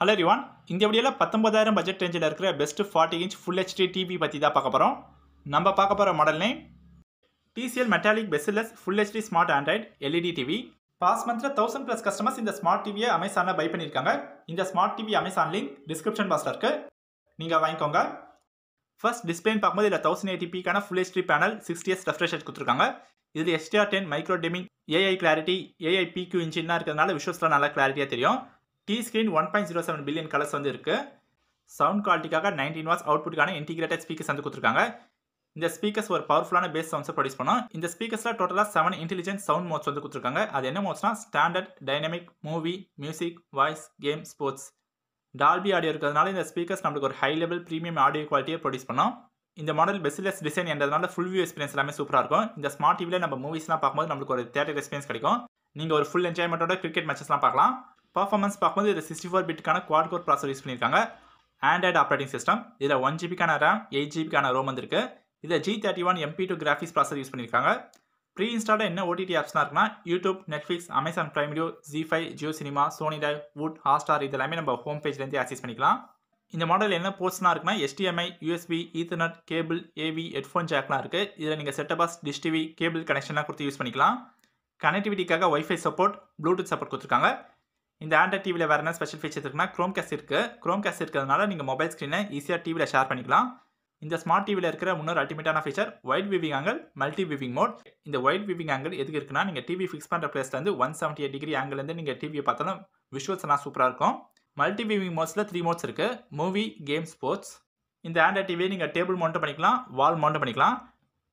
hello ரிவான் இந்த வீடியோவில் பத்தொன்பதாயிரம் budget ரேஞ்சில் இருக்கிற best forty inch full HD TV பற்றி தான் பார்க்க போகிறோம் நம்ம பார்க்க போகிற model name TCL metallic bezelless full HD smart Android LED TV past மந்த்ல தௌசண்ட் ப்ளஸ் கஸ்டமர்ஸ் இந்த ஸ்மார்ட் டிவியை அமேசானில் பை பண்ணியிருக்காங்க இந்த smart TV Amazon link description பாக்ஸில் இருக்குது நீங்கள் வாங்கிக்கோங்க ஃபர்ஸ்ட் டிஸ்பிளே பார்க்கும்போது இதில் தௌசண்ட் எயிட்டிபிக்கான ஃபுல் ஹெச்டி பேனல் சிக்ஸ்டி எஸ் ரெஃப்ரெஷ் கொடுத்துருக்காங்க இதில் SDR ten micro dimming AI clarity AI பிக்யூ இன்ஜின்லாம் இருக்கிறதுனால விஷுவல்ஸ்லாம் நல்லா கிளாரிட்டியாக தெரியும் the screen one point zero seven billion colours வந்து இருக்குது சவுண்ட் குவாலிட்டிக்காக நைன்டீன் வாட்ஸ் அவுட்புட்டுக்கான இன்டிகிரேட்டட் ஸ்பீக்கர்ஸ் வந்து கொடுத்துருக்காங்க இந்த ஸ்பீக்கர்ஸ் ஒரு பவர்ஃபுல்லான பேஸ் சவுண்ட்ஸ் ப்ரொடியூஸ் பண்ணோம் இந்த ஸ்பீக்கர்ஸில் டோட்டலாக செவன் இன்டெலிஜென்ட் சவுண்ட் மோட்ஸ் வந்து கொடுத்துருக்காங்க அது என்ன மோட்ஸ்னா standard dynamic movie music voice game sports Dolby audio இருக்கிறதுனால இந்த ஸ்பீக்கர்ஸ் நம்மளுக்கு ஒரு ஹை லெவல் ப்ரீமியம் ஆடியோ குவாலிட்டியை ப்ரொடியூஸ் பண்ணோம் இந்த மாடல் பெஸ்ட்லெஸ் டிசைன் என்றதுனால ஃபுல் வியூ எக்ஸ்பீரியன்ஸ் எல்லாமே சூப்பராக இருக்கும் இந்த ஸ்மார்ட் டிவியில் நம்ம மூவிஸ்லாம் பார்க்கும்போது நம்மளுக்கு ஒரு தேட்டர் எக்ஸ்பீரியன்ஸ் கிடைக்கும் நீங்கள் ஒரு ஃபுல் என்ஜாய்மெண்ட்டோட கிரிக்கெட் மேட்சஸ்லாம் பார்க்கலாம் பர்ஃபார்மன்ஸ் பார்க்கும்போது இதில் சிக்ஸ்டி ஃபோர் பிட்டுக்கான குவாட் கோர் ப்ராசர் யூஸ் பண்ணியிருக்காங்க ஆண்ட்ராய்டு ஆப்ரேட்டிங் சிஸ்டம் இதில் ஒன் ஜிபிக்கான ரேம் எயிட் ஜிபிக்கான ரோம் வந்துருக்கு இதில் G thirty one MP two graphics processor use பண்ணியிருக்காங்க ப்ரீ இன்ஸ்டால்டு என்ன ஓடிடி ஆப்ஸ்லாம் இருக்குன்னா YouTube Netflix Amazon Prime Video Zee five Jio cinema Sony டைவ் வுட் ஹாஸ்டார் இதெல்லாமே நம்ம ஹோம் பேஜ்லேருந்து ஆக்சஸ் பண்ணிக்கலாம் இந்த மாடலில் என்ன போர்ட்ஸ்லாம் இருக்குன்னா HDMI USB ethernet cable AV headphone ஜாக்லாம் இருக்குது இதில் நீங்கள் setup box dish TV cable கனெக்ஷன்லாம் கொடுத்து யூஸ் பண்ணிக்கலாம் கனெக்டிவிட்டிக்காக ஒய்ஃபை சப்போர்ட் ப்ளூடூத் சப்போர்ட் கொடுத்துருக்காங்க இந்த ஆண்ட்ராய்ட் டிவியில் வேறு என்ன ஸ்பெஷல் ஃபீச்சர்ஸ் இருக்குன்னா க்ரோம் கேஸ் இருக்குது க்ரோம் கேஸ் இருக்கிறதுனால நீங்கள் மொபைல் ஸ்க்ரீனை ஈஸியாக டிவியில் ஷேர் பண்ணிக்கலாம் இந்த ஸ்மார்ட் டிவியில் இருக்கிற இன்னொரு அல்டிமேட்டான feature wide viewing angle multi viewing mode இந்த ஒயிட் விவிங் ஆங்கிள் எதுக்கு இருக்குன்னா நீங்கள் டிவி ஃபிக்ஸ் பண்ணுற பிளேஸ்லேருந்து ஒன் செவன்ட்டி எயிட் டிகிரி ஆங்கிலேருந்து நீங்கள் டிவியை பார்த்தாலும் விஷுவல்ஸ் எல்லாம் சூப்பராக இருக்கும் மல்டி விவிங் மோட்ஸில் த்ரீ மோட்ஸ் இருக்குது மூவி கேம் ஸ்போர்ட்ஸ் இந்த ஆண்ட்ராய்ட் டிவியை நீங்கள் டேபிள் மவுண்ட் பண்ணிக்கலாம் வால் மவுண்ட் பண்ணிக்கலாம்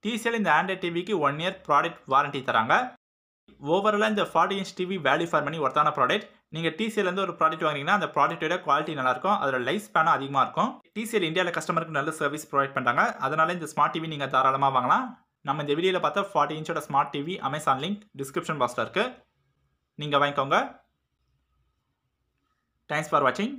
டிசிஎல் இந்த ஆண்ட்ராய்ட் டிவிக்கு ஒன் இயர் ப்ராடக்ட் வாரண்ட்டி தராங்க ஓவராலாக இந்த forty inch TV value for money ஒர்த்தான ப்ராடக்ட் நீங்கள் டிசிஎல்லேருந்து ஒரு ப்ராடக்ட் வாங்கினீங்கன்னா அந்த ப்ராடக்ட்டோட குவாலிட்டி நல்லாயிருக்கும் அதோட லைஃப் ஸ்பேனும் அதிகமாக இருக்கும் டிசிஎல் இந்தியாவில் கஸ்டமருக்கு நல்ல சர்வீஸ் ப்ரொவைட் பண்ணுறாங்க அதனால் இந்த ஸ்மார்ட் டிவி நீங்கள் தாராளமாக வாங்கலாம் நம்ம இந்த வீடியோவில் பார்த்தா ஃபார்ட்டி இன்ச்சோட smart TV Amazon link description பாக்ஸில் இருக்குது நீங்கள் வாங்கிக்கோங்க தேங்க்ஸ் ஃபார் வாட்சிங்